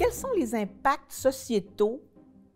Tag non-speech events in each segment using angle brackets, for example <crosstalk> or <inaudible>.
quels sont les impacts sociétaux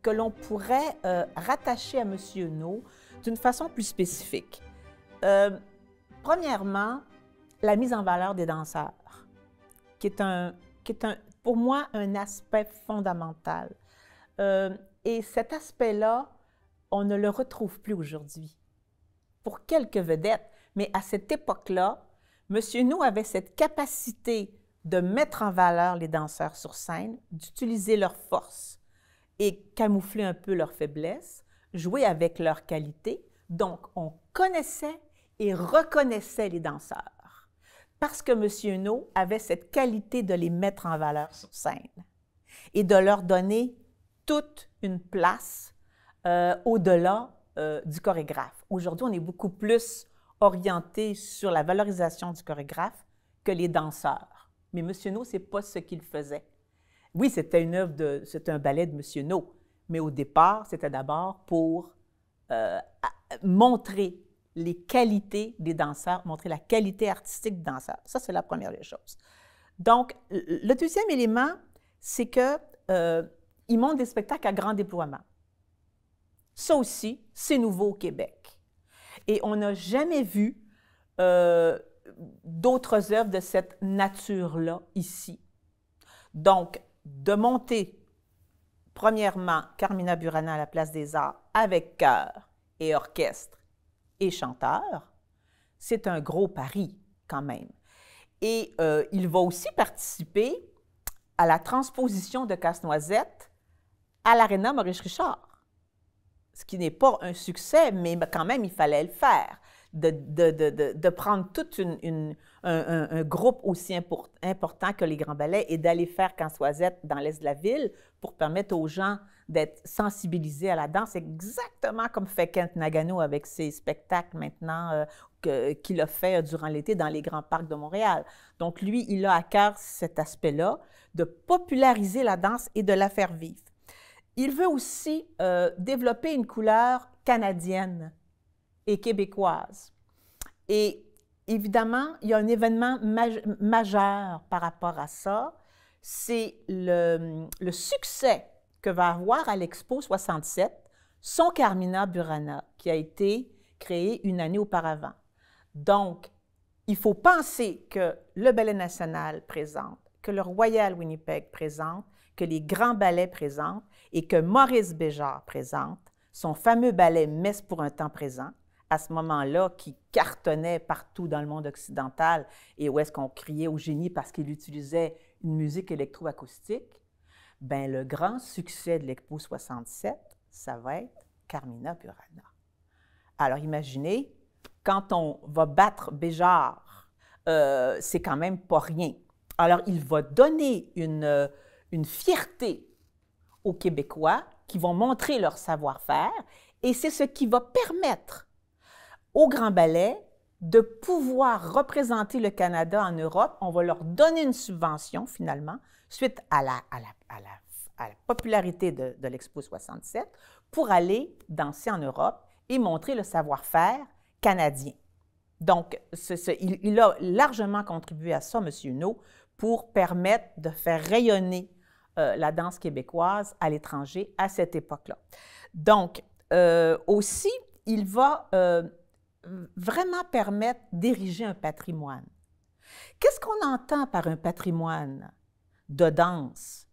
que l'on pourrait euh, rattacher à M. No d'une façon plus spécifique? Euh, premièrement, la mise en valeur des danseurs, qui est, un, qui est un, pour moi un aspect fondamental. Euh, et cet aspect-là, on ne le retrouve plus aujourd'hui. Pour quelques vedettes, mais à cette époque-là, M. No avait cette capacité de mettre en valeur les danseurs sur scène, d'utiliser leurs forces et camoufler un peu leurs faiblesses, jouer avec leurs qualités. Donc, on connaissait et reconnaissait les danseurs parce que M. No avait cette qualité de les mettre en valeur sur scène et de leur donner toute une place euh, au-delà euh, du chorégraphe. Aujourd'hui, on est beaucoup plus orienté sur la valorisation du chorégraphe que les danseurs mais Monsieur No, c'est pas ce qu'il faisait. Oui, c'était une œuvre de, c'était un ballet de Monsieur No, mais au départ, c'était d'abord pour euh, montrer les qualités des danseurs, montrer la qualité artistique des danseurs. Ça, c'est la première des choses. Donc, le deuxième élément, c'est que euh, ils montent des spectacles à grand déploiement. Ça aussi, c'est nouveau au Québec. Et on n'a jamais vu euh, d'autres œuvres de cette nature-là ici. Donc, de monter, premièrement, Carmina Burana à la place des arts avec chœur et orchestre et chanteur, c'est un gros pari quand même. Et euh, il va aussi participer à la transposition de Casse-Noisette à l'Arena Maurice Richard, ce qui n'est pas un succès, mais quand même, il fallait le faire de, de, prendre tout un, groupe aussi important que les Grands Ballets et d'aller faire Cansoisette dans l'est de la ville pour permettre aux gens d'être sensibilisés à la danse, exactement comme fait Kent Nagano avec ses spectacles maintenant euh, qu'il a fait euh, durant l'été dans les grands parcs de Montréal. Donc lui, il a à cœur cet aspect-là, de populariser la danse et de la faire vivre. Il veut aussi euh, développer une couleur canadienne et québécoise. Et évidemment, il y a un événement majeur par rapport à ça. C'est le, succès que va avoir à l'Expo 67 son Carmina Burana, qui a été créé une année auparavant. Donc, il faut penser que le Ballet national présente, que le Royal Winnipeg présente, que les grands ballets présentent et que Maurice Béjart présente son fameux ballet Messe pour un temps présent, à ce moment-là qui cartonnait partout dans le monde occidental et où est-ce qu'on criait au génie parce qu'il utilisait une musique électroacoustique, ben le grand succès de l'Expo 67, ça va être Carmina Burana. Alors imaginez, quand on va battre Béjart, euh, c'est quand même pas rien. Alors il va donner une, euh, une fierté aux Québécois qui vont montrer leur savoir-faire et c'est ce qui va permettre au Grand Ballet de pouvoir représenter le Canada en Europe. On va leur donner une subvention, finalement, suite à la, popularité de, l'Expo 67, pour aller danser en Europe et montrer le savoir-faire canadien. Donc, il, a largement contribué à ça, M. No, pour permettre de faire rayonner euh, la danse québécoise à l'étranger à cette époque-là. Donc, euh, aussi, il va euh, vraiment permettre d'ériger un patrimoine. Qu'est-ce qu'on entend par un patrimoine de danse?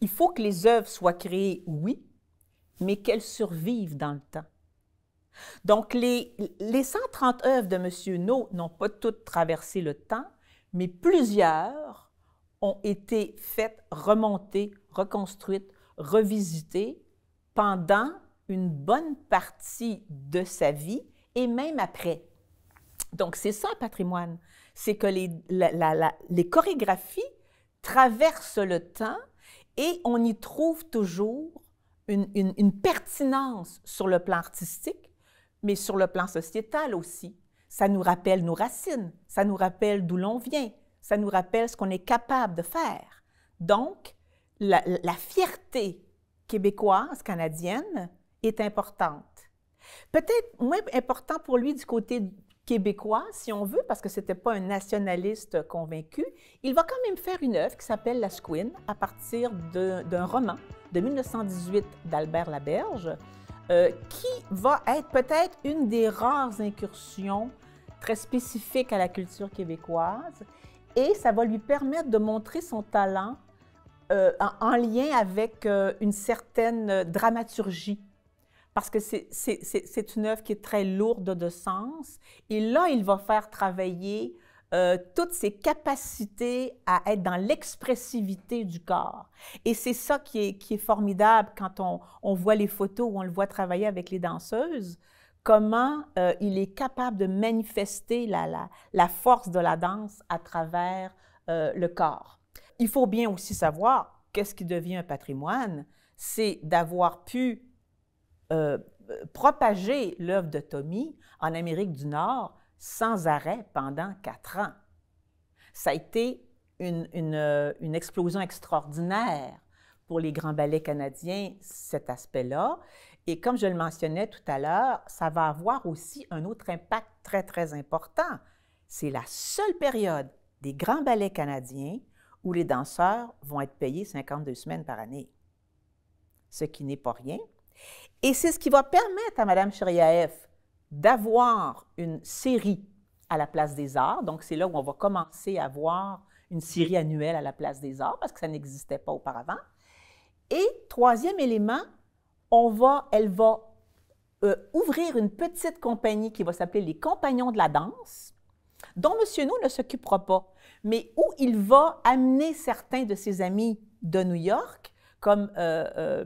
Il faut que les œuvres soient créées, oui, mais qu'elles survivent dans le temps. Donc, les, les 130 œuvres de M. No n'ont pas toutes traversé le temps, mais plusieurs ont été faites, remontées, reconstruites, revisitées pendant une bonne partie de sa vie et même après. Donc, c'est ça un patrimoine. C'est que les, chorégraphies traversent le temps et on y trouve toujours une, pertinence sur le plan artistique, mais sur le plan sociétal aussi. Ça nous rappelle nos racines, ça nous rappelle d'où l'on vient, ça nous rappelle ce qu'on est capable de faire. Donc, la fierté québécoise, canadienne, est importante. Peut-être moins important pour lui du côté québécois, si on veut, parce que ce n'était pas un nationaliste convaincu, il va quand même faire une œuvre qui s'appelle La Squin à partir d'un roman de 1918 d'Albert Laberge, euh, qui va être peut-être une des rares incursions très spécifiques à la culture québécoise, et ça va lui permettre de montrer son talent euh, en, lien avec euh, une certaine dramaturgie parce que c'est une œuvre qui est très lourde de sens. Et là, il va faire travailler euh, toutes ses capacités à être dans l'expressivité du corps. Et c'est ça qui est, qui est, formidable quand on, voit les photos où on le voit travailler avec les danseuses, comment euh, il est capable de manifester la, force de la danse à travers euh, le corps. Il faut bien aussi savoir qu'est-ce qui devient un patrimoine, c'est d'avoir pu euh, propager l'œuvre de Tommy en Amérique du Nord sans arrêt pendant quatre ans. Ça a été euh, une explosion extraordinaire pour les grands ballets canadiens, cet aspect-là. Et comme je le mentionnais tout à l'heure, ça va avoir aussi un autre impact très, très important. C'est la seule période des grands ballets canadiens où les danseurs vont être payés 52 semaines par année, ce qui n'est pas rien et c'est ce qui va permettre à Mme Chiriaef d'avoir une série à la place des arts. Donc, c'est là où on va commencer à voir une série annuelle à la place des arts, parce que ça n'existait pas auparavant. Et troisième élément, on va, elle va euh, ouvrir une petite compagnie qui va s'appeler les Compagnons de la danse, dont M. No ne s'occupera pas, mais où il va amener certains de ses amis de New York, comme euh, euh,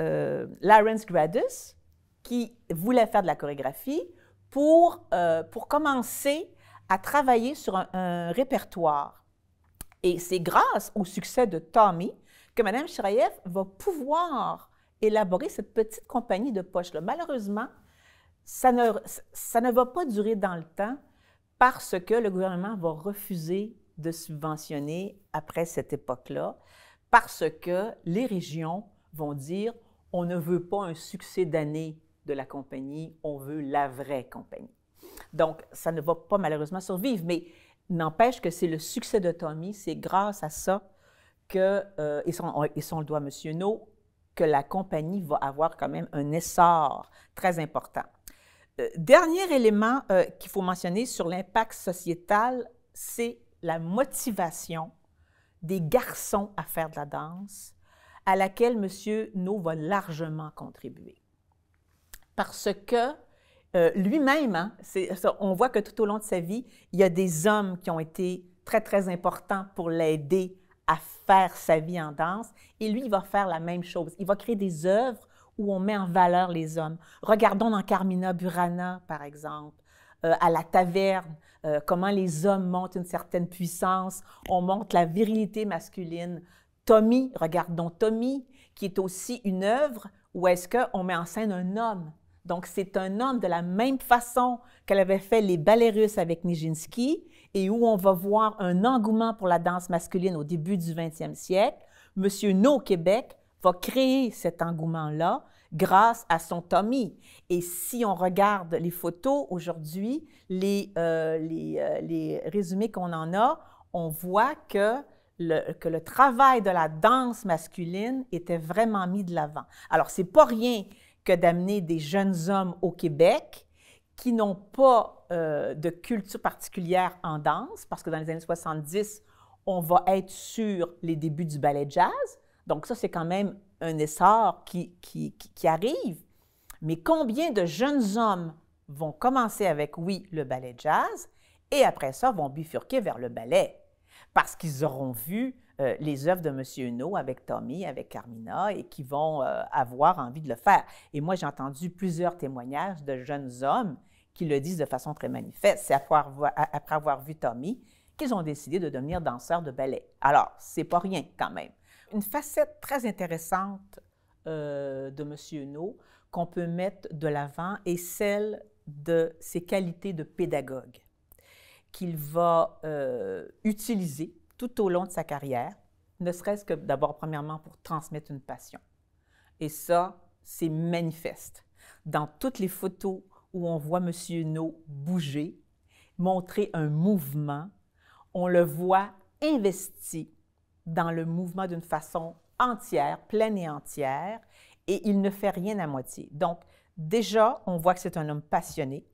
euh, Lawrence Gradus, qui voulait faire de la chorégraphie pour, euh, pour commencer à travailler sur un, répertoire. Et c'est grâce au succès de Tommy que Mme Chirayev va pouvoir élaborer cette petite compagnie de poche-là. Malheureusement, ça ne, ça ne va pas durer dans le temps parce que le gouvernement va refuser de subventionner après cette époque-là, parce que les régions vont dire on ne veut pas un succès d'année de la compagnie, on veut la vraie compagnie. Donc, ça ne va pas malheureusement survivre, mais n'empêche que c'est le succès de Tommy, c'est grâce à ça que, ils euh, et, son, le doigt, Monsieur No, que la compagnie va avoir quand même un essor très important. Euh, dernier élément euh, qu'il faut mentionner sur l'impact sociétal, c'est la motivation des garçons à faire de la danse à laquelle M. No va largement contribuer. Parce que euh, lui-même, hein, on voit que tout au long de sa vie, il y a des hommes qui ont été très, très importants pour l'aider à faire sa vie en danse. Et lui, il va faire la même chose. Il va créer des œuvres où on met en valeur les hommes. Regardons dans Carmina Burana, par exemple, euh, à la taverne, euh, comment les hommes montent une certaine puissance, on montre la virilité masculine, Tommy, regardons Tommy, qui est aussi une œuvre où est-ce qu'on met en scène un homme. Donc, c'est un homme de la même façon qu'elle avait fait les ballets russes avec Nijinsky et où on va voir un engouement pour la danse masculine au début du 20e siècle. Monsieur No Québec va créer cet engouement-là grâce à son Tommy. Et si on regarde les photos aujourd'hui, les, euh, euh, les, résumés qu'on en a, on voit que que le travail de la danse masculine était vraiment mis de l'avant. Alors, c'est pas rien que d'amener des jeunes hommes au Québec qui n'ont pas euh, de culture particulière en danse, parce que dans les années 70, on va être sur les débuts du ballet jazz. Donc ça, c'est quand même un essor qui, arrive. Mais combien de jeunes hommes vont commencer avec, oui, le ballet jazz, et après ça, vont bifurquer vers le ballet parce qu'ils auront vu euh, les œuvres de M. No avec Tommy, avec Carmina, et qui vont euh, avoir envie de le faire. Et moi, j'ai entendu plusieurs témoignages de jeunes hommes qui le disent de façon très manifeste. C'est après, avoir vu Tommy qu'ils ont décidé de devenir danseurs de ballet. Alors, c'est pas rien quand même. Une facette très intéressante euh, de M. No qu'on peut mettre de l'avant est celle de ses qualités de pédagogue qu'il va euh, utiliser tout au long de sa carrière, ne serait-ce que d'abord, premièrement, pour transmettre une passion. Et ça, c'est manifeste. Dans toutes les photos où on voit M. No bouger, montrer un mouvement, on le voit investi dans le mouvement d'une façon entière, pleine et entière, et il ne fait rien à moitié. Donc, déjà, on voit que c'est un homme passionné,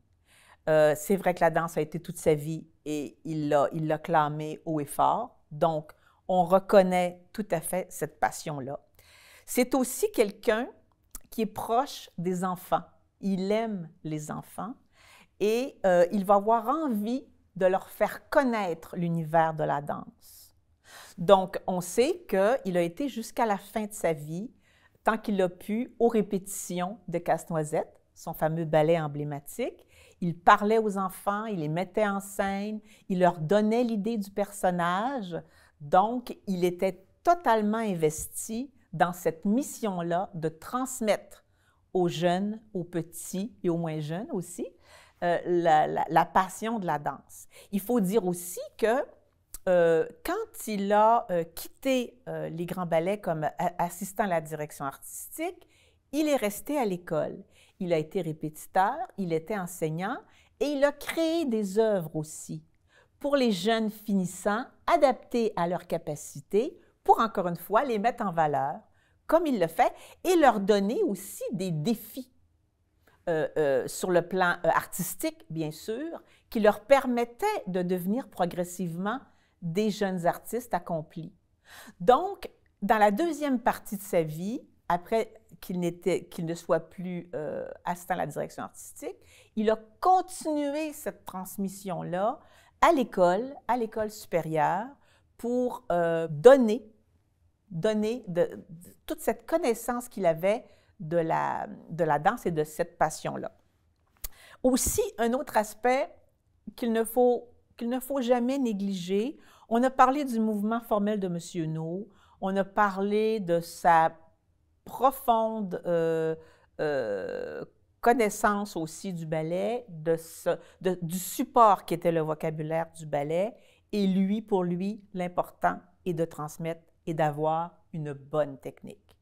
euh, c'est vrai que la danse a été toute sa vie et il l'a il clamé haut et fort. Donc, on reconnaît tout à fait cette passion-là. C'est aussi quelqu'un qui est proche des enfants. Il aime les enfants et euh, il va avoir envie de leur faire connaître l'univers de la danse. Donc, on sait qu'il a été jusqu'à la fin de sa vie, tant qu'il a pu, aux répétitions de Casse-Noisette, son fameux ballet emblématique, il parlait aux enfants, il les mettait en scène, il leur donnait l'idée du personnage. Donc, il était totalement investi dans cette mission-là de transmettre aux jeunes, aux petits et aux moins jeunes aussi, euh, la, passion de la danse. Il faut dire aussi que euh, quand il a euh, quitté les grands ballets comme assistant à la direction artistique, il est resté à l'école il a été répétiteur, il était enseignant et il a créé des œuvres aussi pour les jeunes finissants, adaptées à leurs capacités, pour encore une fois les mettre en valeur, comme il le fait, et leur donner aussi des défis euh, euh, sur le plan euh, artistique, bien sûr, qui leur permettaient de devenir progressivement des jeunes artistes accomplis. Donc, dans la deuxième partie de sa vie, après qu'il, ne soit plus euh, assistant à la direction artistique, il a continué cette transmission-là à l'école, à l'école supérieure, pour euh, donner, donner toute cette connaissance qu'il avait de la, de la danse et de cette passion-là. Aussi, un autre aspect qu'il ne faut, ne faut jamais négliger, on a parlé du mouvement formel de M. No, on a parlé de sa profonde euh, euh, connaissance aussi du ballet, du support qui était le vocabulaire du ballet. Et lui, pour lui, l'important est de transmettre et d'avoir une bonne technique.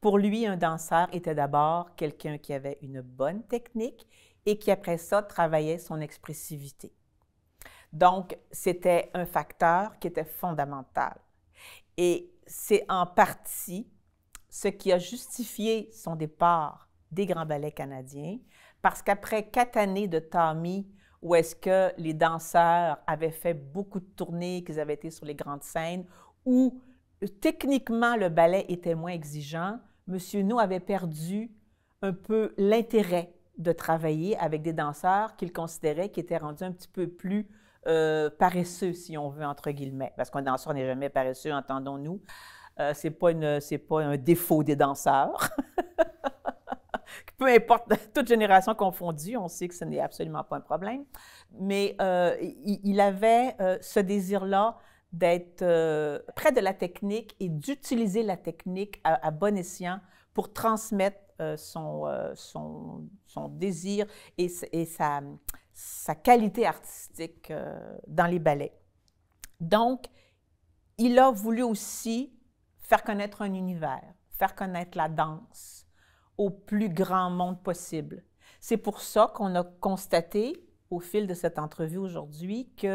Pour lui, un danseur était d'abord quelqu'un qui avait une bonne technique et qui, après ça, travaillait son expressivité. Donc, c'était un facteur qui était fondamental. Et c'est en partie ce qui a justifié son départ des Grands Ballets canadiens, parce qu'après quatre années de tami où est-ce que les danseurs avaient fait beaucoup de tournées, qu'ils avaient été sur les grandes scènes, où euh, techniquement le ballet était moins exigeant, Monsieur No avait perdu un peu l'intérêt de travailler avec des danseurs qu'il considérait qui étaient rendus un petit peu plus euh, paresseux, si on veut, entre guillemets, parce qu'un danseur n'est jamais paresseux, entendons-nous. Euh, c'est pas, une, pas un défaut des danseurs. <laughs> Peu importe, <laughs> toute génération confondue, on sait que ce n'est absolument pas un problème. Mais euh, il, avait euh, ce désir-là d'être près de la technique et d'utiliser la technique à, bon escient pour transmettre son, son, son, désir et, et sa, sa, qualité artistique dans les ballets. Donc, il a voulu aussi faire connaître un univers, faire connaître la danse au plus grand monde possible. C'est pour ça qu'on a constaté au fil de cette entrevue aujourd'hui qu'il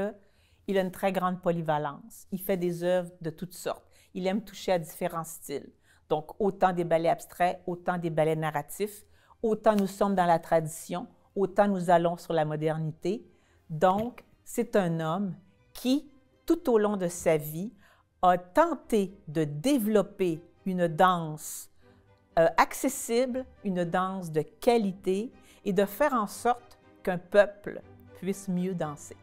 a une très grande polyvalence. Il fait des œuvres de toutes sortes. Il aime toucher à différents styles. Donc, autant des ballets abstraits, autant des ballets narratifs, autant nous sommes dans la tradition, autant nous allons sur la modernité. Donc, c'est un homme qui, tout au long de sa vie, a tenté de développer une danse euh, accessible, une danse de qualité et de faire en sorte qu'un peuple puisse mieux danser.